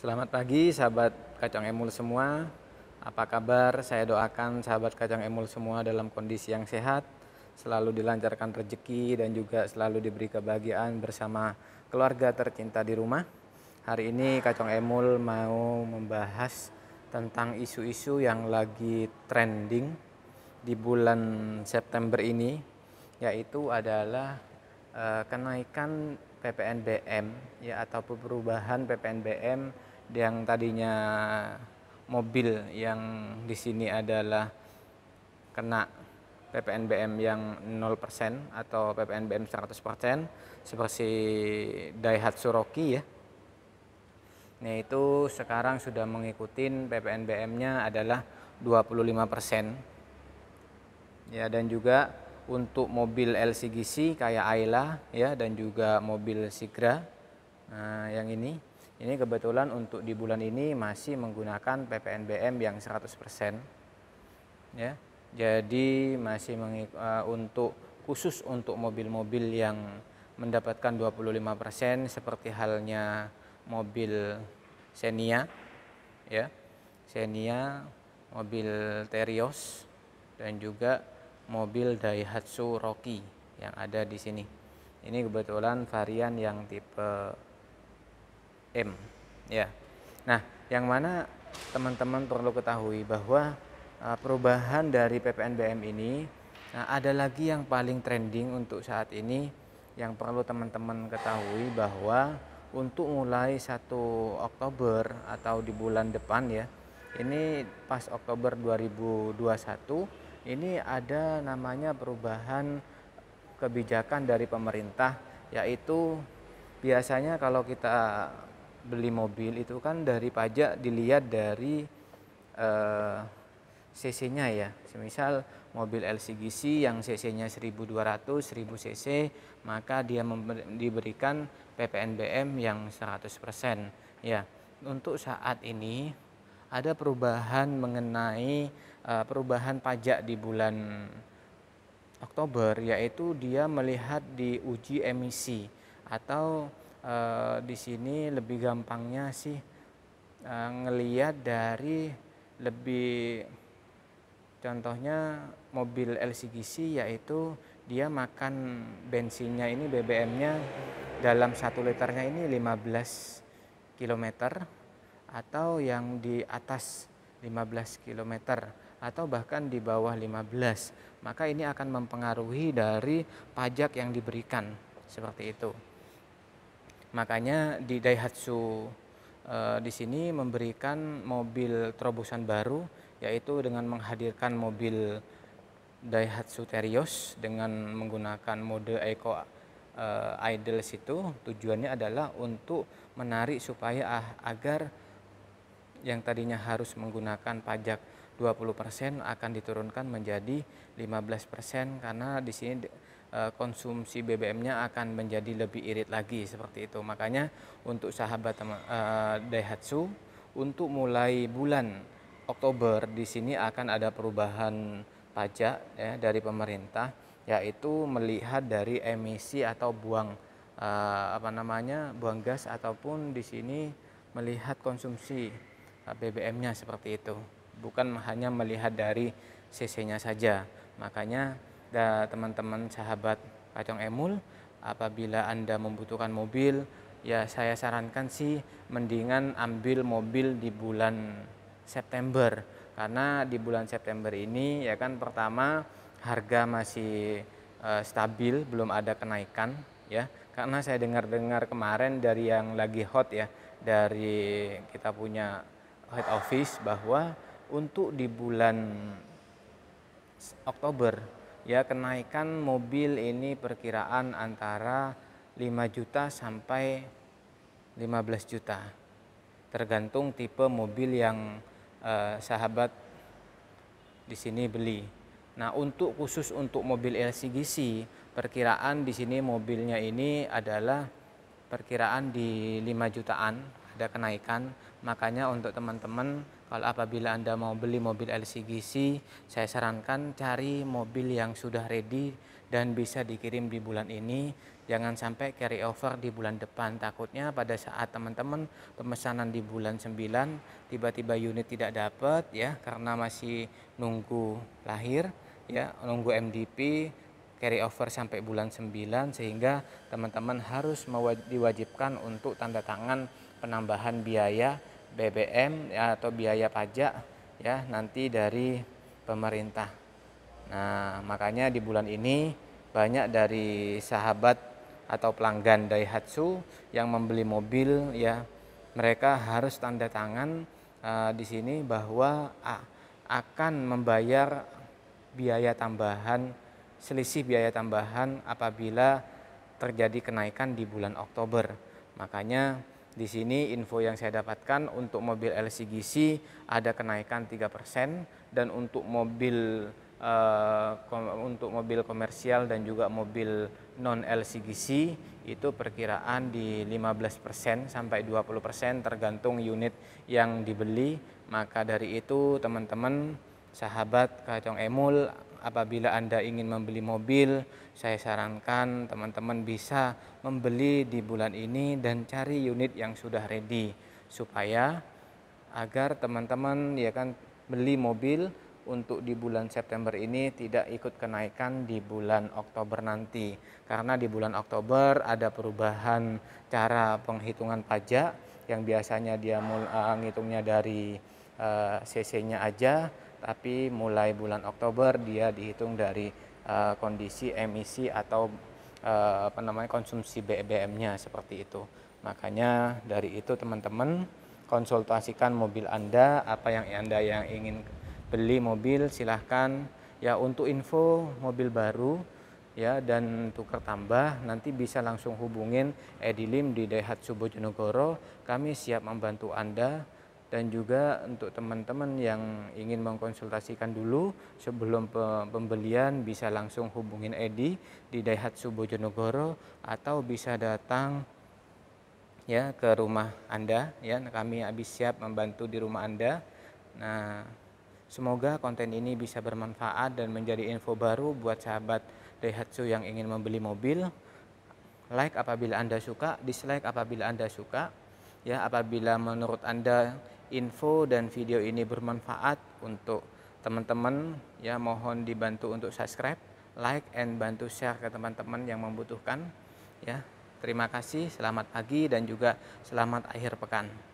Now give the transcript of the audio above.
Selamat pagi sahabat kacang emul semua. Apa kabar? Saya doakan sahabat kacang emul semua dalam kondisi yang sehat, selalu dilancarkan rezeki dan juga selalu diberi kebahagiaan bersama keluarga tercinta di rumah. Hari ini kacang emul mau membahas tentang isu-isu yang lagi trending di bulan September ini yaitu adalah eh, kenaikan PPNBM ya atau perubahan PPNBM yang tadinya mobil yang di sini adalah kena PPNBM yang 0% atau PPNBM 100% seperti Daihatsu Rocky ya. Nah itu sekarang sudah mengikuti PPNBM-nya adalah 25%. Ya dan juga untuk mobil LCGC kayak Ayla ya dan juga mobil Sigra nah, yang ini ini kebetulan untuk di bulan ini masih menggunakan PPNBM yang 100% ya jadi masih mengik, eh, untuk khusus untuk mobil-mobil yang mendapatkan 25% seperti halnya mobil Xenia ya Xenia mobil Terios dan juga mobil Daihatsu Rocky yang ada di sini. Ini kebetulan varian yang tipe M ya. Nah, yang mana teman-teman perlu ketahui bahwa eh, perubahan dari PPNBM ini nah ada lagi yang paling trending untuk saat ini yang perlu teman-teman ketahui bahwa untuk mulai 1 Oktober atau di bulan depan ya. Ini pas Oktober 2021 ini ada namanya perubahan kebijakan dari pemerintah yaitu biasanya kalau kita beli mobil itu kan dari pajak dilihat dari eh, CC-nya ya. Misal mobil LCGC yang CC-nya 1200, 1000 CC, maka dia diberikan PPNBM yang 100%. Ya, untuk saat ini ada perubahan mengenai Eh, perubahan pajak di bulan Oktober yaitu dia melihat di uji emisi atau e, di sini lebih gampangnya sih e, ngeliat dari lebih contohnya mobil LCGC yaitu dia makan bensinnya ini BBM-nya dalam satu liternya ini 15 km atau yang di atas 15 km atau bahkan di bawah 15 maka ini akan mempengaruhi dari pajak yang diberikan seperti itu makanya di Daihatsu e, di sini memberikan mobil terobosan baru yaitu dengan menghadirkan mobil Daihatsu Terios dengan menggunakan mode eco e, idles itu tujuannya adalah untuk menarik supaya ah, agar yang tadinya harus menggunakan pajak 20% akan diturunkan menjadi 15% karena di sini eh, konsumsi BBM-nya akan menjadi lebih irit lagi seperti itu. Makanya untuk sahabat eh, Daihatsu untuk mulai bulan Oktober di sini akan ada perubahan pajak ya, dari pemerintah yaitu melihat dari emisi atau buang eh, apa namanya buang gas ataupun di sini melihat konsumsi BBM-nya seperti itu bukan hanya melihat dari CC-nya saja. Makanya teman-teman sahabat Kacang Emul, apabila Anda membutuhkan mobil, ya saya sarankan sih mendingan ambil mobil di bulan September. Karena di bulan September ini ya kan pertama harga masih e, stabil, belum ada kenaikan ya. Karena saya dengar-dengar kemarin dari yang lagi hot ya dari kita punya head office bahwa untuk di bulan Oktober ya kenaikan mobil ini perkiraan antara 5 juta sampai 15 juta tergantung tipe mobil yang eh, sahabat di sini beli. Nah, untuk khusus untuk mobil LCGC, perkiraan di sini mobilnya ini adalah perkiraan di 5 jutaan ada kenaikan. Makanya untuk teman-teman kalau apabila Anda mau beli mobil LCGC, saya sarankan cari mobil yang sudah ready dan bisa dikirim di bulan ini. Jangan sampai carry over di bulan depan. Takutnya pada saat teman-teman pemesanan di bulan 9 tiba-tiba unit tidak dapat ya karena masih nunggu lahir ya, nunggu MDP carry over sampai bulan 9 sehingga teman-teman harus diwajibkan untuk tanda tangan penambahan biaya BBM ya, atau biaya pajak ya nanti dari pemerintah. Nah, makanya di bulan ini banyak dari sahabat atau pelanggan Daihatsu yang membeli mobil ya mereka harus tanda tangan uh, di sini bahwa uh, akan membayar biaya tambahan selisih biaya tambahan apabila terjadi kenaikan di bulan Oktober. Makanya di sini info yang saya dapatkan untuk mobil LCGC ada kenaikan 3% dan untuk mobil uh, untuk mobil komersial dan juga mobil non LCGC itu perkiraan di 15% sampai 20% tergantung unit yang dibeli. Maka dari itu teman-teman sahabat kacang Emul apabila Anda ingin membeli mobil, saya sarankan teman-teman bisa membeli di bulan ini dan cari unit yang sudah ready supaya agar teman-teman ya kan beli mobil untuk di bulan September ini tidak ikut kenaikan di bulan Oktober nanti karena di bulan Oktober ada perubahan cara penghitungan pajak yang biasanya dia mulai uh, eh, ngitungnya dari Eh, CC-nya aja, tapi mulai bulan Oktober dia dihitung dari eh, kondisi emisi atau eh, apa namanya konsumsi BBM-nya seperti itu. Makanya dari itu teman-teman konsultasikan mobil Anda, apa yang Anda yang ingin beli mobil silahkan ya untuk info mobil baru ya dan tukar tambah nanti bisa langsung hubungin Edilim di Daihatsu Bojonegoro kami siap membantu Anda dan juga untuk teman-teman yang ingin mengkonsultasikan dulu sebelum pembelian bisa langsung hubungin Edi di Daihatsu Bojonegoro atau bisa datang ya ke rumah Anda ya kami habis siap membantu di rumah Anda. Nah, semoga konten ini bisa bermanfaat dan menjadi info baru buat sahabat Daihatsu yang ingin membeli mobil. Like apabila Anda suka, dislike apabila Anda suka. Ya, apabila menurut Anda info dan video ini bermanfaat untuk teman-teman ya mohon dibantu untuk subscribe, like and bantu share ke teman-teman yang membutuhkan ya. Terima kasih, selamat pagi dan juga selamat akhir pekan.